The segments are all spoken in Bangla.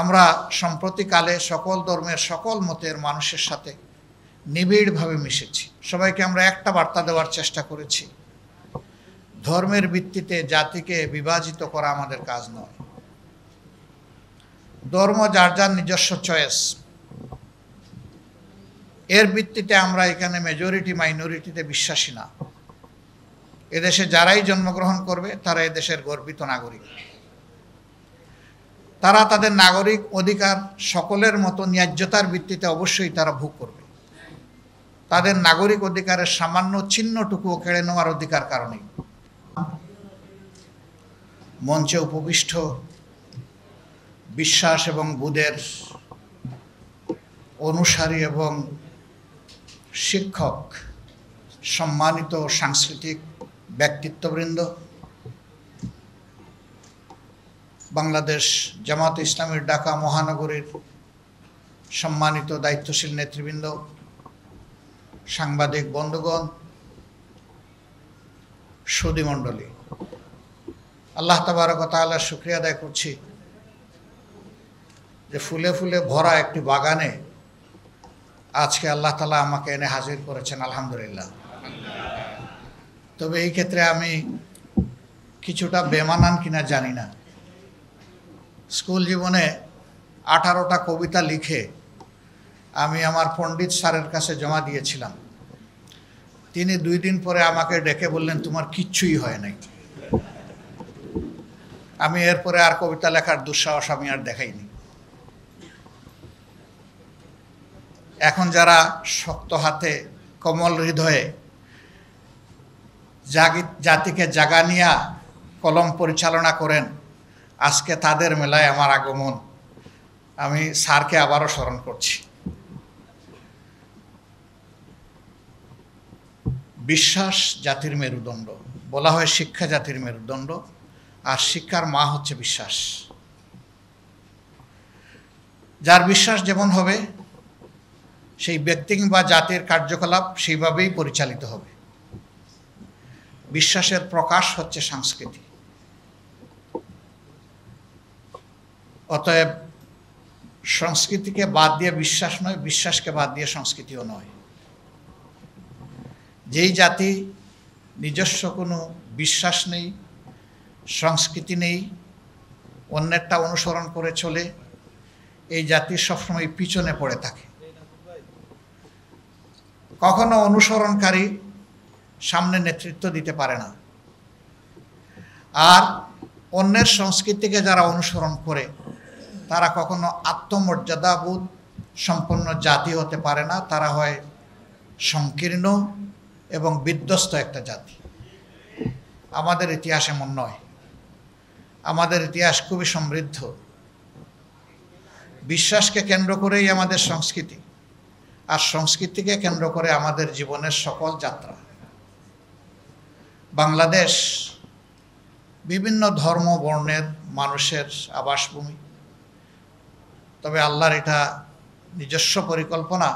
আমরা সম্প্রতিকালে সকল ধর্মের সকল মতের মানুষের সাথে নিবিড়ভাবে মিশেছি সবাইকে আমরা একটা বার্তা দেওয়ার চেষ্টা করেছি ধর্মের ভিত্তিতে জাতিকে বিভাজিত করা আমাদের কাজ নয় ধর্ম যার যার নিজস্ব চয়েস এর ভিত্তিতে আমরা এখানে মেজরিটি মাইনরিটিতে বিশ্বাসী না এদেশে যারাই জন্মগ্রহণ করবে তারা এদেশের গর্বিত নাগরিক তারা তাদের নাগরিক অধিকার সকলের মতো ন্যায্যতার ভিত্তিতে অবশ্যই তারা ভোগ করবে তাদের নাগরিক অধিকারের সামান্য চিহ্নটুকুও কেড়ে নেওয়ার অধিকার কারণে মঞ্চে উপবিষ্ট বিশ্বাস এবং বুধের অনুসারী এবং শিক্ষক সম্মানিত সাংস্কৃতিক ব্যক্তিত্ববৃন্দ বাংলাদেশ জামাত ইসলামের ঢাকা মহানগরীর সম্মানিত দায়িত্বশীল নেতৃবৃন্দ সাংবাদিক বন্ধুগণ সুদীমণ্ডলী আল্লাহ তাবারকতাল্লাহ শুক্রিয়া আদায় করছি যে ফুলে ফুলে ভরা একটি বাগানে আজকে আল্লাহ তালা আমাকে এনে হাজির করেছেন আলহামদুলিল্লাহ তবে এই ক্ষেত্রে আমি কিছুটা বেমানান কিনা জানি না স্কুল জীবনে আঠারোটা কবিতা লিখে আমি আমার পণ্ডিত স্যারের কাছে জমা দিয়েছিলাম তিনি দুই দিন পরে আমাকে ডেকে বললেন তোমার কিচ্ছুই হয় নাই আমি এরপরে আর কবিতা লেখার দুঃসাহস আমি আর দেখাইনি এখন যারা শক্ত হাতে কমল হৃদয়ে জাতিকে জাগানিয়া কলম পরিচালনা করেন আজকে তাদের মেলায় আমার আগমন আমি স্যারকে আবারও স্মরণ করছি বিশ্বাস জাতির মেরুদণ্ড বলা হয় শিক্ষা জাতির মেরুদণ্ড আর শিক্ষার মা হচ্ছে বিশ্বাস যার বিশ্বাস যেমন হবে সেই ব্যক্তি কিংবা জাতির কার্যকলাপ সেইভাবেই পরিচালিত হবে বিশ্বাসের প্রকাশ হচ্ছে সংস্কৃতি অতএব সংস্কৃতিকে বাদ দিয়ে বিশ্বাস নয় বিশ্বাসকে বাদ দিয়ে সংস্কৃতিও নয় যেই জাতি নিজস্ব কোনো বিশ্বাস নেই সংস্কৃতি নেই অন্যেরটা অনুসরণ করে চলে এই জাতি সবসময় পিছনে পড়ে থাকে কখনো অনুসরণকারী সামনে নেতৃত্ব দিতে পারে না আর অন্যের সংস্কৃতিকে যারা অনুসরণ করে তারা কখনো আত্মমর্যাদাবোধ সম্পন্ন জাতি হতে পারে না তারা হয় সংকীর্ণ এবং বিধ্বস্ত একটা জাতি আমাদের ইতিহাস এমন নয় আমাদের ইতিহাস খুবই সমৃদ্ধ বিশ্বাসকে কেন্দ্র করেই আমাদের সংস্কৃতি আর সংস্কৃতিকে কেন্দ্র করে আমাদের জীবনের সকল যাত্রা বাংলাদেশ বিভিন্ন ধর্ম বর্ণের মানুষের আবাসভূমি তবে আল্লাহর এটা নিজস্ব পরিকল্পনা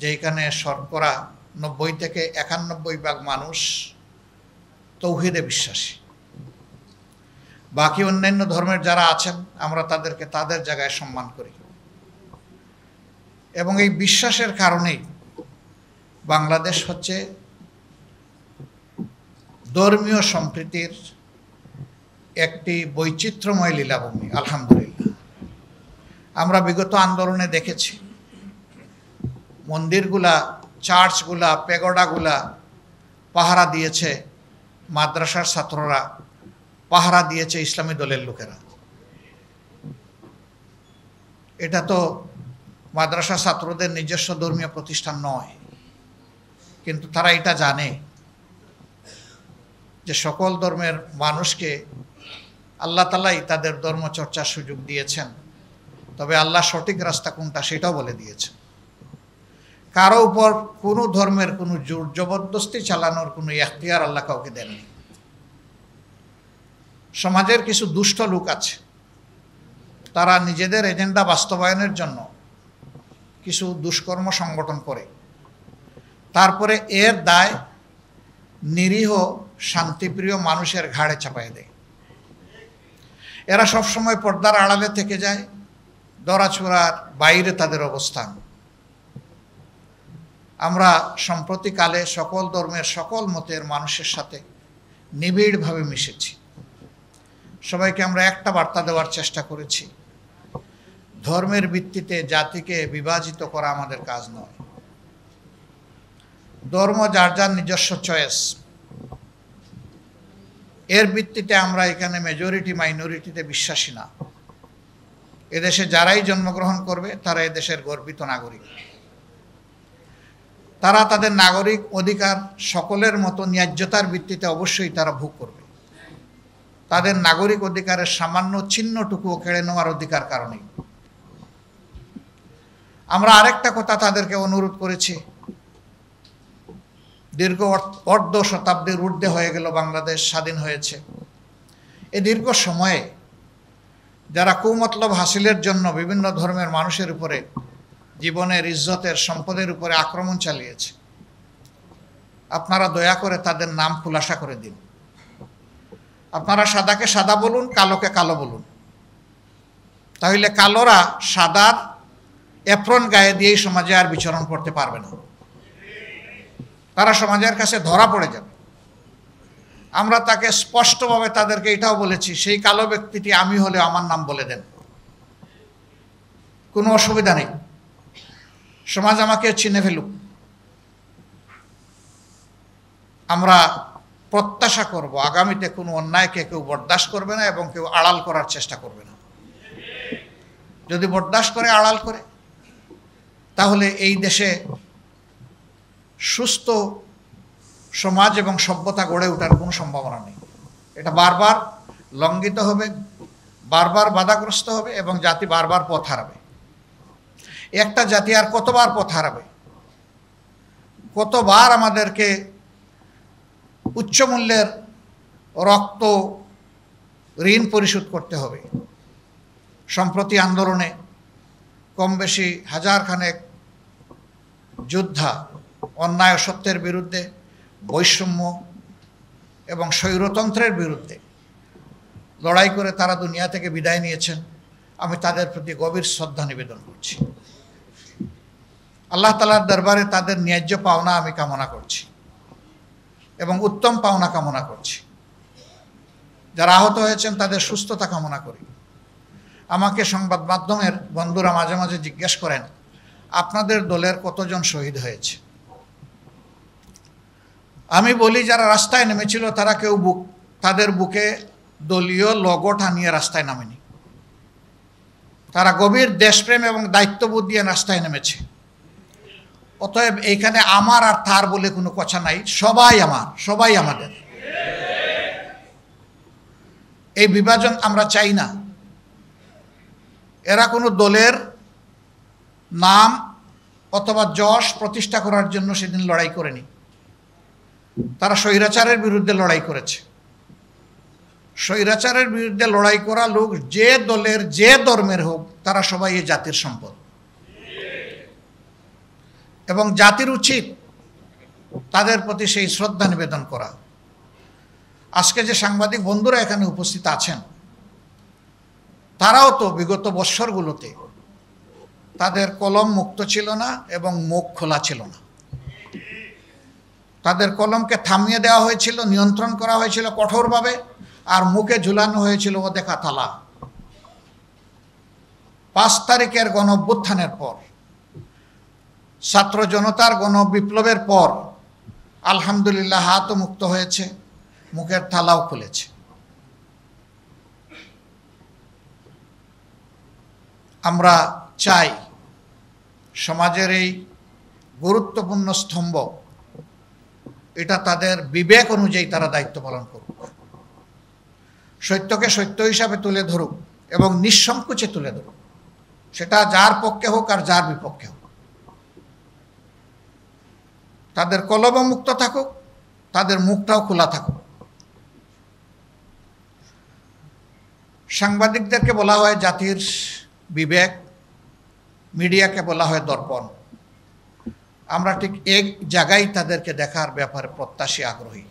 যে এখানে শর্করা নব্বই থেকে একানব্বই ভাগ মানুষ তৌহিদে বিশ্বাসী বাকি অন্যান্য ধর্মের যারা আছেন আমরা তাদেরকে তাদের জায়গায় সম্মান করি এবং এই বিশ্বাসের কারণেই বাংলাদেশ হচ্ছে ধর্মীয় সম্প্রীতির একটি বৈচিত্র্যময় লীলাভূমি আলহামদুলিল্লাহ আমরা বিগত আন্দোলনে দেখেছি মন্দিরগুলা চার্চগুলা পেগোডাগুলা পাহারা দিয়েছে মাদ্রাসার ছাত্ররা পাহারা দিয়েছে ইসলামী দলের লোকেরা এটা তো মাদ্রাসা ছাত্রদের নিজস্ব ধর্মীয় প্রতিষ্ঠান নয় কিন্তু তারা এটা জানে যে সকল ধর্মের মানুষকে আল্লাহ তালাই তাদের ধর্মচর্চার সুযোগ দিয়েছেন তবে আল্লাহ সঠিক রাস্তা কোনটা সেটাও বলে দিয়েছে কারো উপর কোনো ধর্মের কোনো জোর জবরদস্তি চালানোর কোনো এখতিয়ার আল্লাহ কাউকে দেননি সমাজের কিছু দুষ্ট লোক আছে তারা নিজেদের এজেন্ডা বাস্তবায়নের জন্য কিছু দুষ্কর্ম সংগঠন করে তারপরে এর দায় নিরীহ শান্তিপ্রিয় মানুষের ঘাড়ে চাপায় দেয় এরা সবসময় পর্দার আড়ালে থেকে যায় ধরাছোড়ার বাইরে তাদের অবস্থান আমরা সম্প্রতিকালে সকল ধর্মের সকল মতের মানুষের সাথে নিবিড়ভাবে মিশেছি সবাইকে আমরা একটা বার্তা দেওয়ার চেষ্টা করেছি ধর্মের ভিত্তিতে জাতিকে বিভাজিত করা আমাদের কাজ নয় ধর্ম যার যার নিজস্ব চয়েস এর ভিত্তিতে আমরা এখানে মেজরিটি মাইনরিটিতে বিশ্বাসী না এদেশে যারাই জন্মগ্রহণ করবে তারা এদেশের গর্বিত নাগরিক তারা তাদের নাগরিক অধিকার সকলের মতো ন্যায্যতার ভিত্তিতে অবশ্যই তারা ভোগ করবে তাদের নাগরিক অধিকারের সামান্য চিহ্নটুকুও কেড়ে নেওয়ার অধিকার কারণেই আমরা আরেকটা কথা তাদেরকে অনুরোধ করেছি দীর্ঘ অর্ধ শতাব্দীর ঊর্ধ্বে হয়ে গেল বাংলাদেশ স্বাধীন হয়েছে এই দীর্ঘ সময়ে যারা কুমতলব হাসিলের জন্য বিভিন্ন ধর্মের মানুষের উপরে জীবনের ইজ্জতের সম্পদের উপরে আক্রমণ চালিয়েছে আপনারা দয়া করে তাদের নাম খুলাসা করে দিন আপনারা সাদাকে সাদা বলুন কালোকে কালো বলুন তাহলে কালোরা সাদার অ্যাপ্রন গায়ে দিয়েই সমাজে আর বিচরণ করতে পারবে না তারা সমাজের কাছে ধরা পড়ে যাবে আমরা তাকে স্পষ্টভাবে তাদেরকে এটাও বলেছি সেই কালো ব্যক্তিটি আমি হলে আমার নাম বলে দেন কোনো অসুবিধা নেই সমাজ আমাকে চিনে ফেলুক আমরা প্রত্যাশা করব আগামীতে কোনো অন্যায়কে কেউ বরদাস্ত করবে না এবং কেউ আড়াল করার চেষ্টা করবে না যদি বরদাস্ত করে আড়াল করে তাহলে এই দেশে সুস্থ সমাজ এবং সভ্যতা গড়ে ওঠার কোনো সম্ভাবনা নেই এটা বারবার লঙ্ঘিত হবে বারবার বাধাগ্রস্ত হবে এবং জাতি বারবার পথ হারাবে একটা জাতি আর কতবার পথ হারাবে কতবার আমাদেরকে উচ্চমূল্যের রক্ত ঋণ পরিশোধ করতে হবে সম্প্রতি আন্দোলনে কম বেশি হাজারখানেক যোদ্ধা অন্যায় সত্যের বিরুদ্ধে বৈষম্য এবং স্বৈরতন্ত্রের বিরুদ্ধে লড়াই করে তারা দুনিয়া থেকে বিদায় নিয়েছেন আমি তাদের প্রতি গভীর শ্রদ্ধা নিবেদন করছি আল্লাহ তালার দরবারে তাদের ন্যায্য পাওনা আমি কামনা করছি এবং উত্তম পাওনা কামনা করছি যারা আহত হয়েছেন তাদের সুস্থতা কামনা করি আমাকে সংবাদ মাধ্যমের বন্ধুরা মাঝে মাঝে জিজ্ঞেস করেন আপনাদের দলের কতজন শহীদ হয়েছে আমি বলি যারা রাস্তায় নেমেছিল তারা কেউ বুক তাদের বুকে দলীয় লগো টানিয়ে রাস্তায় নামেনি তারা গভীর দেশপ্রেম এবং দায়িত্ববোধ দিয়ে রাস্তায় নেমেছে অতএব এইখানে আমার আর তার বলে কোনো কথা নাই সবাই আমার সবাই আমাদের এই বিভাজন আমরা চাই না এরা কোনো দলের নাম অথবা যশ প্রতিষ্ঠা করার জন্য সেদিন লড়াই করেনি তারা স্বৈরাচারের বিরুদ্ধে লড়াই করেছে স্বৈরাচারের বিরুদ্ধে লড়াই করা লোক যে দলের যে ধর্মের হোক তারা সবাই এই জাতির সম্পদ এবং জাতির উচিত তাদের প্রতি সেই শ্রদ্ধা নিবেদন করা আজকে যে সাংবাদিক বন্ধুরা এখানে উপস্থিত আছেন তারাও তো বিগত বৎসরগুলোতে তাদের কলম মুক্ত ছিল না এবং মুখ খোলা ছিল না তাদের কলমকে থামিয়ে দেওয়া হয়েছিল নিয়ন্ত্রণ করা হয়েছিল কঠোরভাবে আর মুখে ঝুলানো হয়েছিল ও দেখা থালা পাঁচ তারিখের গণ অভ্যুত্থানের পর ছাত্র জনতার গণ বিপ্লবের পর আলহামদুলিল্লাহ হাতও মুক্ত হয়েছে মুখের থালাও খুলেছে আমরা চাই সমাজের এই গুরুত্বপূর্ণ স্তম্ভ এটা তাদের বিবেক অনুযায়ী তারা দায়িত্ব পালন করুক সত্যকে সত্য হিসাবে তুলে ধরুক এবং নিঃসংকোচে তুলে ধরুক সেটা যার পক্ষে হোক আর যার বিপক্ষে হোক তাদের কলমও মুক্ত থাকুক তাদের মুখটাও খোলা থাকুক সাংবাদিকদেরকে বলা হয় জাতির বিবেক মিডিয়াকে বলা হয় দর্পণ আমরা ঠিক এক জায়গায় তাদেরকে দেখার ব্যাপারে প্রত্যাশী আগ্রহী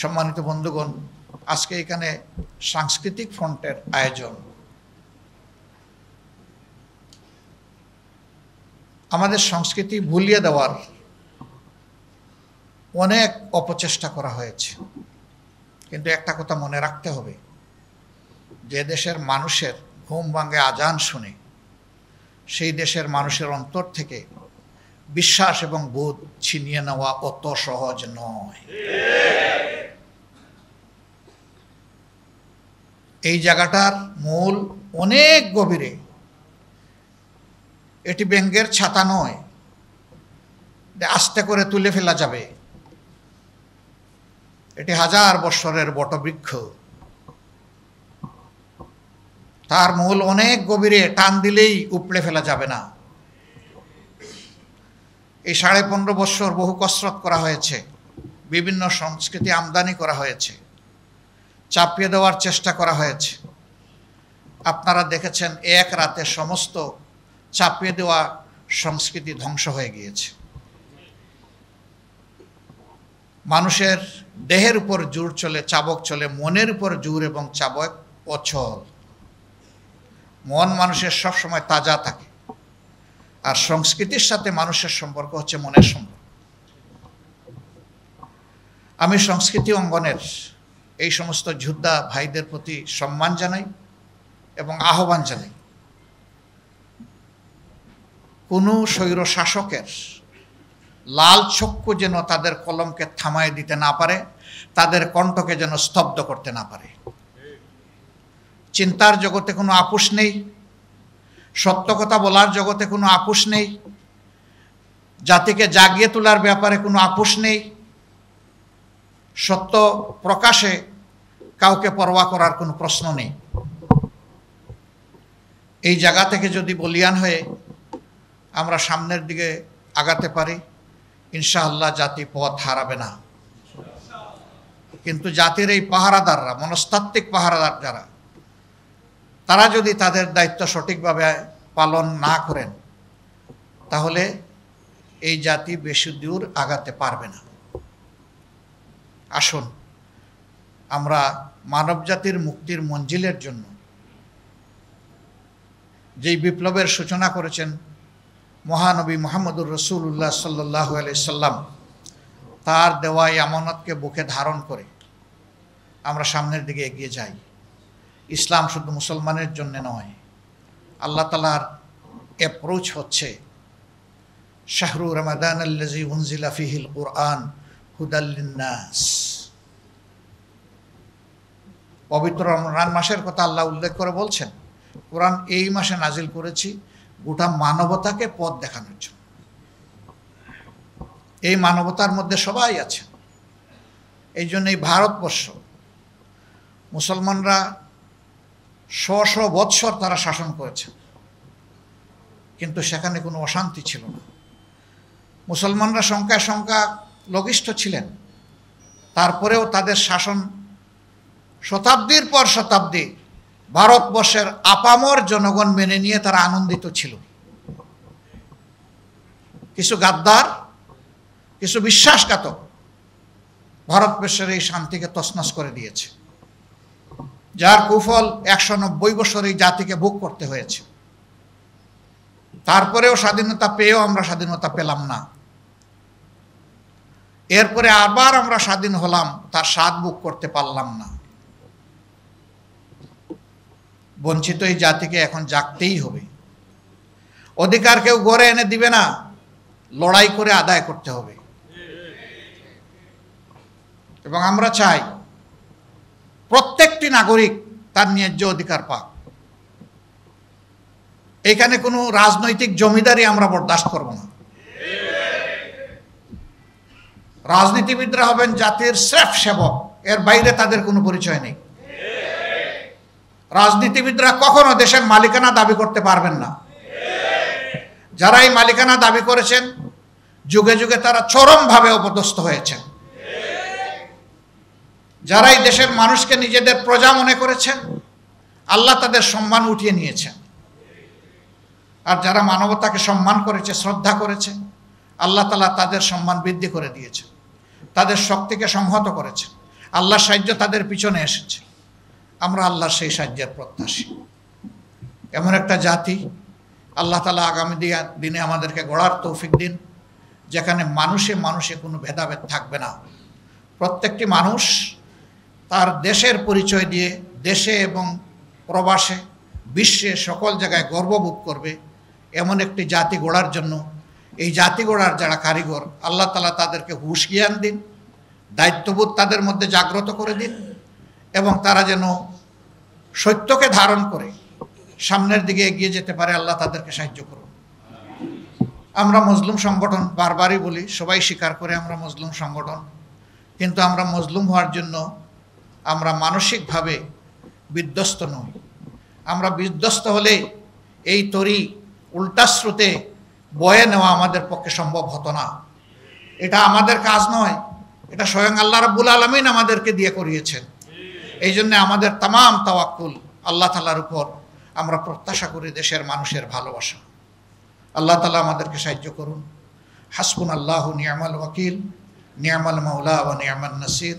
সম্মানিত বন্ধুগণ আজকে এখানে সাংস্কৃতিক ফ্রন্টের আয়োজন আমাদের সংস্কৃতি ভুলিয়ে দেওয়ার অনেক অপচেষ্টা করা হয়েছে কিন্তু একটা কথা মনে রাখতে হবে যে দেশের মানুষের ঘুম ভাঙে আজান শুনে সেই দেশের মানুষের অন্তর থেকে বিশ্বাস এবং বোধ ছিনিয়ে নেওয়া অত সহজ নয় এই জায়গাটার মূল অনেক গভীরে এটি ব্যঙ্গের ছাতা নয় আস্তে করে তুলে ফেলা যাবে এটি হাজার বৎসরের বটবৃক্ষ তার মূল অনেক গভীরে টান দিলেই উপড়ে ফেলা যাবে না এই সাড়ে পনেরো বৎসর বহু কসরত করা হয়েছে বিভিন্ন সংস্কৃতি আমদানি করা হয়েছে চাপিয়ে দেওয়ার চেষ্টা করা হয়েছে আপনারা দেখেছেন এক রাতে সমস্ত চাপিয়ে দেওয়া সংস্কৃতি ধ্বংস হয়ে গিয়েছে মানুষের দেহের উপর জোর চলে চাবক চলে মনের উপর জোর এবং চাবক অচল মন মানুষের সব সময় তাজা থাকে আর সংস্কৃতির সাথে মানুষের সম্পর্ক হচ্ছে মনের সম্পর্ক আমি সংস্কৃতি অঙ্গনের এই সমস্ত যোদ্ধা ভাইদের প্রতি সম্মান জানাই এবং আহ্বান জানাই কোনো স্বৈর শাসকের লাল চক্ষু যেন তাদের কলমকে থামায় দিতে না পারে তাদের কণ্ঠকে যেন স্তব্ধ করতে না পারে চিন্তার জগতে কোনো আপোষ নেই সত্য কথা বলার জগতে কোনো আপোষ নেই জাতিকে জাগিয়ে তোলার ব্যাপারে কোনো আপোষ নেই সত্য প্রকাশে কাউকে পরোয়া করার কোনো প্রশ্ন নেই এই জায়গা থেকে যদি বলিয়ান হয়ে আমরা সামনের দিকে আগাতে পারি ইনশাআল্লাহ জাতি পথ হারাবে না কিন্তু জাতির এই পাহারাদাররা মনস্তাত্ত্বিক পাহারাদার যারা তারা যদি তাদের দায়িত্ব সঠিকভাবে পালন না করেন তাহলে এই জাতি বেশি দূর আগাতে পারবে না আসুন আমরা মানব জাতির মুক্তির মঞ্জিলের জন্য যেই বিপ্লবের সূচনা করেছেন মহানবী মোহাম্মদুর রসুল্লাহ সাল্লাহ সাল্লাম তার দেওয়া আমানতকে বুকে ধারণ করে আমরা সামনের দিকে এগিয়ে যাই ইসলাম শুধু মুসলমানের জন্য নয় আল্লাহ তালার অ্যাপ্রোচ হচ্ছে শাহরু রমাদান আল্লাজি উনজিলা ফিহিল কোরআন হুদাল্লিনাস পবিত্র রমরান মাসের কথা আল্লাহ উল্লেখ করে বলছেন কোরআন এই মাসে নাজিল করেছি গোটা মানবতাকে পথ দেখানোর জন্য এই মানবতার মধ্যে সবাই আছেন এই জন্য এই ভারতবর্ষ মুসলমানরা শ শ বৎসর তারা শাসন করেছে কিন্তু সেখানে কোনো অশান্তি ছিল না মুসলমানরা সংখ্যা সংখ্যা লঘিষ্ঠ ছিলেন তারপরেও তাদের শাসন শতাব্দীর পর শতাব্দী ভারতবর্ষের আপামর জনগণ মেনে নিয়ে তারা আনন্দিত ছিল কিছু গাদ্দার কিছু বিশ্বাসঘাতক ভারতবর্ষের এই শান্তিকে তসনস করে দিয়েছে যার কুফল একশো নব্বই বছর এই জাতিকে ভোগ করতে হয়েছে তারপরেও স্বাধীনতা পেয়েও আমরা স্বাধীনতা পেলাম না এরপরে আবার আমরা স্বাধীন হলাম তার স্বাদ বুক করতে পারলাম না বঞ্চিত এই জাতিকে এখন জাগতেই হবে অধিকার কেউ গড়ে এনে দিবে না লড়াই করে আদায় করতে হবে এবং আমরা চাই প্রত্যেকটি নাগরিক তার ন্যায্য অধিকার পাক এখানে কোনো রাজনৈতিক জমিদারি আমরা বরদাস্ত করব না রাজনীতিবিদরা হবেন জাতির শ্রেফ সেবক এর বাইরে তাদের কোনো পরিচয় নেই রাজনীতিবিদরা কখনো দেশের মালিকানা দাবি করতে পারবেন না যারা এই মালিকানা দাবি করেছেন যুগে যুগে তারা চরমভাবে অপদস্থ হয়েছেন যারা এই দেশের মানুষকে নিজেদের প্রজা মনে করেছেন আল্লাহ তাদের সম্মান উঠিয়ে নিয়েছেন আর যারা মানবতাকে সম্মান করেছে শ্রদ্ধা করেছে আল্লাহ তালা তাদের সম্মান বৃদ্ধি করে দিয়েছে তাদের শক্তিকে সংহত করেছে আল্লাহ সাহায্য তাদের পিছনে এসেছে আমরা আল্লাহর সেই সাহায্যের প্রত্যাশী এমন একটা জাতি আল্লাহ তালা আগামী দিনে আমাদেরকে গড়ার তৌফিক দিন যেখানে মানুষে মানুষে কোনো ভেদাভেদ থাকবে না প্রত্যেকটি মানুষ তার দেশের পরিচয় দিয়ে দেশে এবং প্রবাসে বিশ্বে সকল জায়গায় গর্ববোধ করবে এমন একটি জাতি গড়ার জন্য এই জাতি গড়ার যারা কারিগর আল্লাহ তালা তাদেরকে হুশ জ্ঞান দিন দায়িত্ববোধ তাদের মধ্যে জাগ্রত করে দিন এবং তারা যেন সত্যকে ধারণ করে সামনের দিকে এগিয়ে যেতে পারে আল্লাহ তাদেরকে সাহায্য করুন আমরা মজলুম সংগঠন বারবারই বলি সবাই স্বীকার করে আমরা মজলুম সংগঠন কিন্তু আমরা মজলুম হওয়ার জন্য আমরা মানসিকভাবে বিধ্বস্ত নই আমরা বিধ্বস্ত হলে এই তরি উল্টা স্রোতে বয়ে নেওয়া আমাদের পক্ষে সম্ভব হতো না এটা আমাদের কাজ নয় এটা স্বয়ং আল্লাহ রাব্বুল আলমিন আমাদেরকে দিয়ে করিয়েছেন এই জন্যে আমাদের তাম তাওয়াক্কুল আল্লাহ তালার উপর আমরা প্রত্যাশা করি দেশের মানুষের ভালোবাসা আল্লাহ তালা আমাদেরকে সাহায্য করুন হাসবুন আল্লাহ নিয়ামাল ওয়াকিল নিয়ামাল মাউলা ও নিয়ামাল নাসির